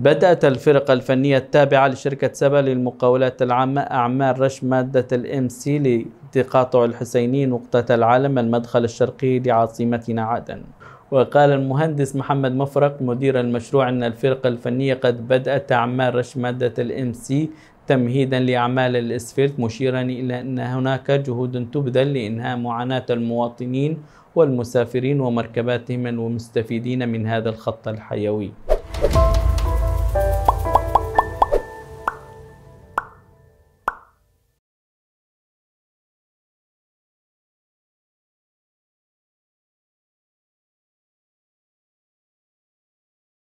بدأت الفرقة الفنية التابعة لشركة سبا للمقاولات العامة أعمال رش مادة الام سي لتقاطع الحسيني نقطة العالم المدخل الشرقي لعاصمتنا عدن وقال المهندس محمد مفرق مدير المشروع أن الفرقة الفنية قد بدأت أعمال رش مادة الام سي تمهيدا لأعمال الإسفلت مشيرا إلى أن هناك جهود تبذل لإنهاء معاناة المواطنين والمسافرين ومركباتهم المستفيدين من هذا الخط الحيوي.